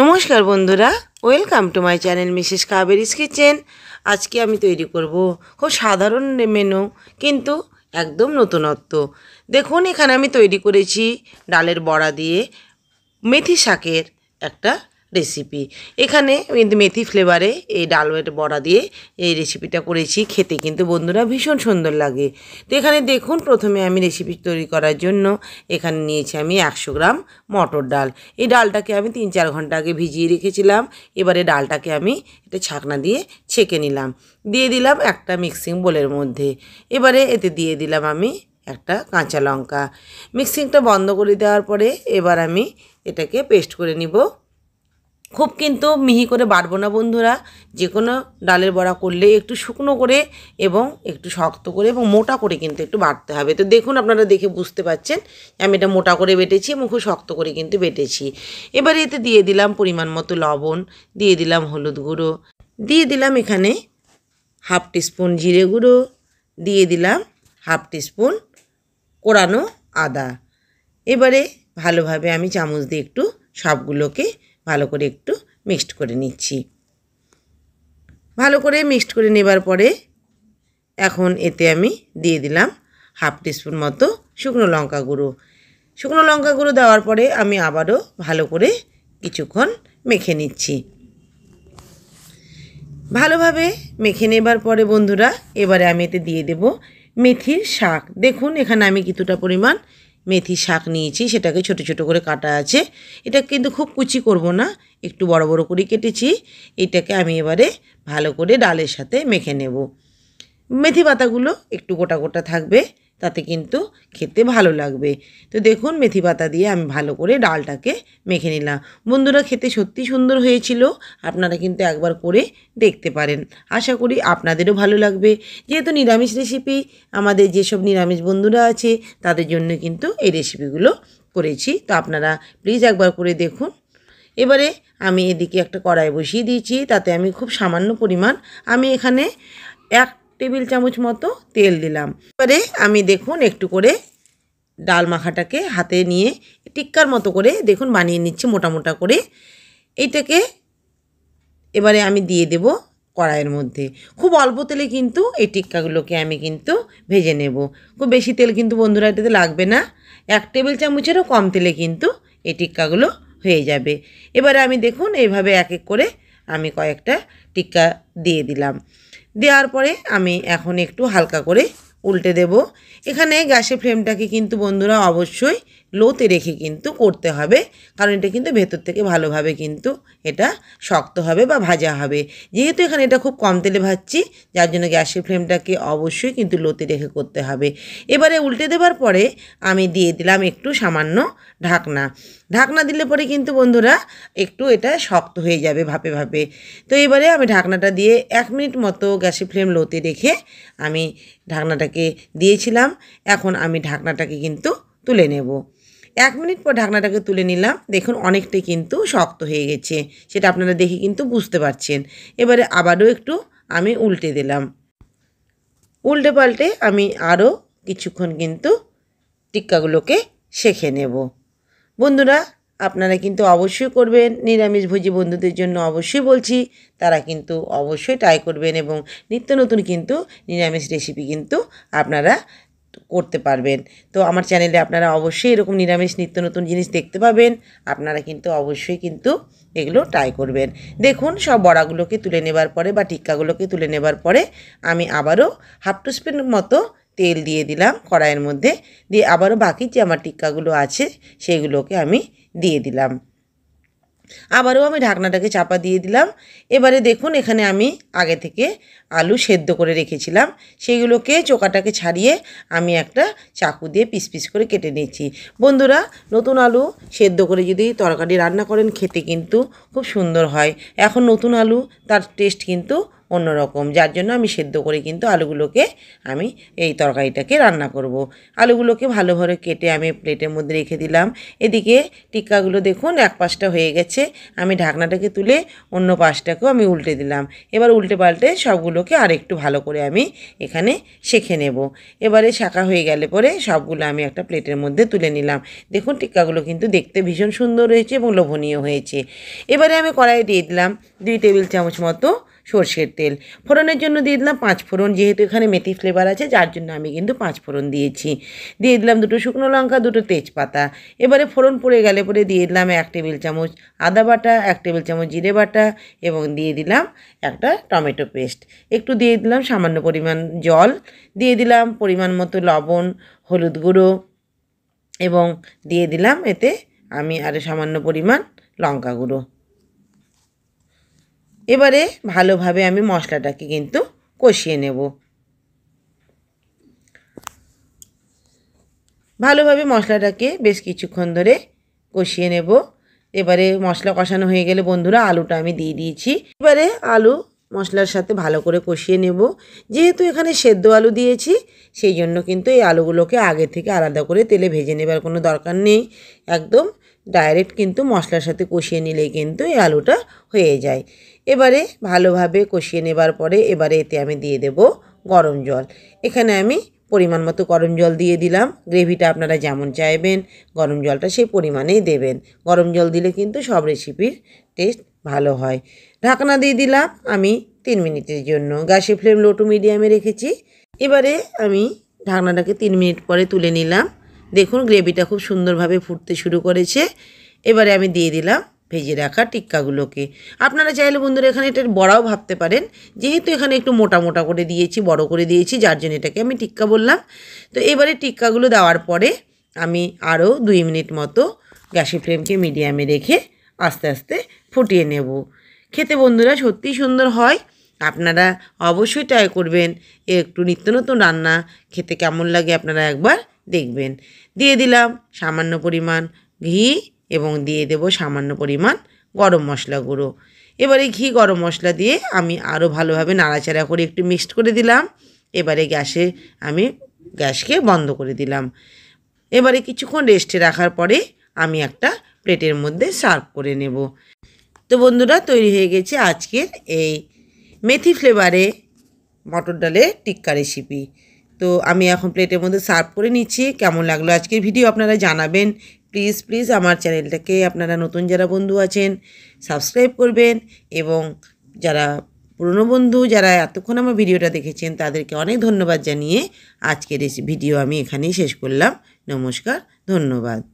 নমস্কার বন্ধুরা welcome to my channel Mrs Kaberi's kitchen আজকে আমি তৈরি করব খুব সাধারণ মেনু কিন্তু একদম নতুনত্ব দেখুন এখানে আমি তৈরি করেছি ডালের বড়া দিয়ে মেথি শাকের একটা রেসিপি এখানে কিন্তু মেথি ফ্লেভারে এই ডালওয়েট বড়া দিয়ে এই রেসিপিটা করেছি খেতে কিন্তু বন্ধুরা ভীষণ সুন্দর লাগে তো এখানে দেখুন প্রথমে আমি রেসিপি তৈরি করার জন্য এখানে নিয়েছি আমি একশো গ্রাম মটর ডাল এই ডালটাকে আমি তিন চার ঘন্টা আগে ভিজিয়ে রেখেছিলাম এবারে ডালটাকে আমি এটা ছাকনা দিয়ে ছেঁকে নিলাম দিয়ে দিলাম একটা মিক্সিং বোলের মধ্যে এবারে এতে দিয়ে দিলাম আমি একটা কাঁচা লঙ্কা মিক্সিংটা বন্ধ করে দেওয়ার পরে এবার আমি এটাকে পেস্ট করে নিব খুব কিন্তু মিহি করে বাড়বো না বন্ধুরা যে কোনো ডালের বড়া করলে একটু শুকনো করে এবং একটু শক্ত করে এবং মোটা করে কিন্তু একটু বাড়তে হবে তো দেখুন আপনারা দেখে বুঝতে পাচ্ছেন আমি এটা মোটা করে বেটেছি এবং খুব শক্ত করে কিন্তু বেটেছি এবারে এতে দিয়ে দিলাম পরিমাণ মতো লবণ দিয়ে দিলাম হলুদ গুঁড়ো দিয়ে দিলাম এখানে হাফ টিস্পুন জিরে গুঁড়ো দিয়ে দিলাম হাফ টিস্পুন কোরানো আদা এবারে ভালোভাবে আমি চামচ দিয়ে একটু সবগুলোকে ভালো করে একটু মিক্সড করে নিচ্ছি ভালো করে মিক্সড করে নেবার পরে এখন এতে আমি দিয়ে দিলাম হাফ টিস্পুন মতো শুকনো লঙ্কা গুঁড়ো শুকনো লঙ্কা গুঁড়ো দেওয়ার পরে আমি আবারও ভালো করে কিছুক্ষণ মেখে নিচ্ছি ভালোভাবে মেখে নেবার পরে বন্ধুরা এবারে আমি এতে দিয়ে দেব মেথির শাক দেখুন এখানে আমি কিছুটা পরিমাণ মেথি শাক নিয়েছি সেটাকে ছোট ছোট করে কাটা আছে এটা কিন্তু খুব কুচি করব না একটু বড় বড় করে কেটেছি এটাকে আমি এবারে ভালো করে ডালের সাথে মেখে নেব মেথি পাতাগুলো একটু গোটা গোটা থাকবে তাতে কিন্তু খেতে ভালো লাগবে তো দেখুন মেথি পাতা দিয়ে আমি ভালো করে ডালটাকে মেখে নিলাম বন্ধুরা খেতে সত্যি সুন্দর হয়েছিল আপনারা কিন্তু একবার করে দেখতে পারেন আশা করি আপনাদেরও ভালো লাগবে যেহেতু নিরামিষ রেসিপি আমাদের যেসব নিরামিষ বন্ধুরা আছে তাদের জন্য কিন্তু এই রেসিপিগুলো করেছি তো আপনারা প্লিজ একবার করে দেখুন এবারে আমি এদিকে একটা কড়াই বসিয়ে দিয়েছি তাতে আমি খুব সামান্য পরিমাণ আমি এখানে এক টেবিল চামচ মতো তেল দিলাম এবারে আমি দেখুন একটু করে ডাল মাখাটাকে হাতে নিয়ে টিক্কার মতো করে দেখুন বানিয়ে নিচ্ছি মোটা মোটা করে এইটাকে এবারে আমি দিয়ে দেব কড়াইয়ের মধ্যে খুব অল্প তেলে কিন্তু এই টিক্কাগুলোকে আমি কিন্তু ভেজে নেব খুব বেশি তেল কিন্তু বন্ধুরা এটাতে লাগবে না এক টেবিল চামচেরও কম তেলে কিন্তু এই টিক্কাগুলো হয়ে যাবে এবারে আমি দেখুন এইভাবে এক এক করে আমি কয়েকটা টিক্কা দিয়ে দিলাম দেওয়ার পরে আমি এখন একটু হালকা করে উল্টে দেব এখানে গ্যাসের ফ্লেমটাকে কিন্তু বন্ধুরা অবশ্যই লোতে রেখে কিন্তু করতে হবে কারণ এটা কিন্তু ভেতর থেকে ভালোভাবে কিন্তু এটা শক্ত হবে বা ভাজা হবে যেহেতু এখানে এটা খুব কম তেলে ভাজছি যার জন্য গ্যাসের ফ্লেমটাকে অবশ্যই কিন্তু লোতে রেখে করতে হবে এবারে উল্টে দেবার পরে আমি দিয়ে দিলাম একটু সামান্য ঢাকনা ঢাকনা দিলে পরে কিন্তু বন্ধুরা একটু এটা শক্ত হয়ে যাবে ভাপে ভাপে তো এবারে আমি ঢাকনাটা দিয়ে এক মিনিট মতো গ্যাসের ফ্লেম লোতে রেখে আমি ঢাকনাটাকে দিয়েছিলাম এখন আমি ঢাকনাটাকে কিন্তু তুলে নেব এক মিনিট পর ঢাকনাটাকে তুলে নিলাম দেখুন অনেকটাই কিন্তু শক্ত হয়ে গেছে সেটা আপনারা দেখে কিন্তু বুঝতে পারছেন এবারে আবারও একটু আমি উল্টে দিলাম উল্টে পাল্টে আমি আরও কিছুক্ষণ কিন্তু টিক্কাগুলোকে শেখে নেব বন্ধুরা আপনারা কিন্তু অবশ্যই করবেন নিরামিষ ভোজি বন্ধুদের জন্য অবশ্যই বলছি তারা কিন্তু অবশ্যই ট্রাই করবেন এবং নিত্য নতুন কিন্তু নিরামিষ রেসিপি কিন্তু আপনারা করতে পারবেন তো আমার চ্যানেলে আপনারা অবশ্যই এরকম নিরামিষ নিত্য নতুন জিনিস দেখতে পাবেন আপনারা কিন্তু অবশ্যই কিন্তু এগুলো ট্রাই করবেন দেখুন সব বড়াগুলোকে তুলে নেবার পরে বা টিক্কাগুলোকে তুলে নেবার পরে আমি আবারও হাফ টু টুস্পুন মতো তেল দিয়ে দিলাম কড়াইয়ের মধ্যে দিয়ে আবারও বাকি যে আমার টিক্কাগুলো আছে সেগুলোকে আমি দিয়ে দিলাম আবারও আমি ঢাকনাটাকে চাপা দিয়ে দিলাম এবারে দেখুন এখানে আমি আগে থেকে আলু সেদ্ধ করে রেখেছিলাম সেগুলোকে চোকাটাকে ছাড়িয়ে আমি একটা চাকু দিয়ে পিস পিস করে কেটে নিয়েছি বন্ধুরা নতুন আলু সেদ্ধ করে যদি তরকারি রান্না করেন খেতে কিন্তু খুব সুন্দর হয় এখন নতুন আলু তার টেস্ট কিন্তু অন্যরকম যার জন্য আমি সেদ্ধ করে কিন্তু আলুগুলোকে আমি এই তরকারিটাকে রান্না করব। আলুগুলোকে ভালোভাবে কেটে আমি প্লেটের মধ্যে রেখে দিলাম এদিকে টিক্কাগুলো দেখুন এক পাশটা হয়ে গেছে আমি ঢাকনাটাকে তুলে অন্য পাশটাকেও আমি উল্টে দিলাম এবার উল্টে পাল্টে সবগুলোকে আরেকটু ভালো করে আমি এখানে শেখে নেব এবারে শাখা হয়ে গেলে পরে সবগুলো আমি একটা প্লেটের মধ্যে তুলে নিলাম দেখুন টিক্কাগুলো কিন্তু দেখতে ভীষণ সুন্দর হয়েছে এবং লোভনীয় হয়েছে এবারে আমি কড়াইয়ে দিয়ে দিলাম দুই টেবিল চামচ মতো সর্ষের তেল ফোড়নের জন্য দিয়ে দিলাম পাঁচ ফোড়ন যেহেতু এখানে মেথি ফ্লেভার আছে যার জন্য আমি কিন্তু পাঁচ ফোড়ন দিয়েছি দিয়ে দিলাম দুটো শুকনো লঙ্কা দুটো তেজপাতা এবারে ফোড়ন পড়ে গেলে পরে দিয়ে দিলাম এক টেবিল চামচ আদা বাটা এক টেবিল চামচ জিরে বাটা এবং দিয়ে দিলাম একটা টমেটো পেস্ট একটু দিয়ে দিলাম সামান্য পরিমাণ জল দিয়ে দিলাম পরিমাণ মতো লবণ হলুদ গুঁড়ো এবং দিয়ে দিলাম এতে আমি আরও সামান্য পরিমাণ লঙ্কা গুঁড়ো এবারে ভালোভাবে আমি মশলাটাকে কিন্তু কষিয়ে নেব ভালোভাবে মশলাটাকে বেশ কিছুক্ষণ ধরে কষিয়ে নেব এবারে মশলা কষানো হয়ে গেলে বন্ধুরা আলুটা আমি দিয়ে দিয়েছি এবারে আলু মশলার সাথে ভালো করে কষিয়ে নেব যেহেতু এখানে সেদ্ধ আলু দিয়েছি সেই জন্য কিন্তু এই আলুগুলোকে আগে থেকে আলাদা করে তেলে ভেজে নেবার কোনো দরকার নেই একদম ডাইরেক্ট কিন্তু মশলার সাথে কষিয়ে নিলেই কিন্তু এই আলুটা হয়ে যায় এবারে ভালোভাবে কষিয়ে নেবার পরে এবারে এতে আমি দিয়ে দেব গরম জল এখানে আমি পরিমাণ মতো গরম জল দিয়ে দিলাম গ্রেভিটা আপনারা যেমন চাইবেন গরম জলটা সেই পরিমাণেই দেবেন গরম জল দিলে কিন্তু সব রেসিপির টেস্ট ভালো হয় ঢাকনা দিয়ে দিলাম আমি তিন মিনিটের জন্য গ্যাসের ফ্লেম লো টু মিডিয়ামে রেখেছি এবারে আমি ঢাকনাটাকে তিন মিনিট পরে তুলে নিলাম দেখুন গ্রেভিটা খুব সুন্দরভাবে ফুটতে শুরু করেছে এবারে আমি দিয়ে দিলাম ভেজে রাখা টিক্কাগুলোকে আপনারা চাইলে বন্ধুরা এখানে এটার বড়াও ভাবতে পারেন যেহেতু এখানে একটু মোটা মোটা করে দিয়েছি বড় করে দিয়েছি যার জন্য এটাকে আমি টিক্কা বললাম তো এবারে টিক্কাগুলো দেওয়ার পরে আমি আরও দুই মিনিট মতো গ্যাসের ফ্লেমকে মিডিয়ামে রেখে আস্তে আস্তে ফুটিয়ে নেব খেতে বন্ধুরা সত্যি সুন্দর হয় আপনারা অবশ্যই ট্রাই করবেন একটু নিত্য নতুন রান্না খেতে কেমন লাগে আপনারা একবার দেখবেন দিয়ে দিলাম সামান্য পরিমাণ ঘি এবং দিয়ে দেব সামান্য পরিমাণ গরম মশলা গুঁড়ো এবারে ঘি গরম মশলা দিয়ে আমি আরও ভালোভাবে নাড়াচাড়া করে একটু মিক্সড করে দিলাম এবারে গ্যাসে আমি গ্যাসকে বন্ধ করে দিলাম এবারে কিছুক্ষণ রেস্টে রাখার পরে আমি একটা প্লেটের মধ্যে সার্ভ করে নেব তো বন্ধুরা তৈরি হয়ে গেছে আজকের এই মেথি ফ্লেভারে মটর ডালের টিক্কা রেসিপি তো আমি এখন প্লেটের মধ্যে সার্ভ করে নিচ্ছি কেমন লাগলো আজকের ভিডিও আপনারা জানাবেন প্লিজ প্লিজ আমার চ্যানেলটাকে আপনারা নতুন যারা বন্ধু আছেন সাবস্ক্রাইব করবেন এবং যারা পুরনো বন্ধু যারা এতক্ষণ আমার ভিডিওটা দেখেছেন তাদেরকে অনেক ধন্যবাদ জানিয়ে আজকের ভিডিও আমি এখানেই শেষ করলাম নমস্কার ধন্যবাদ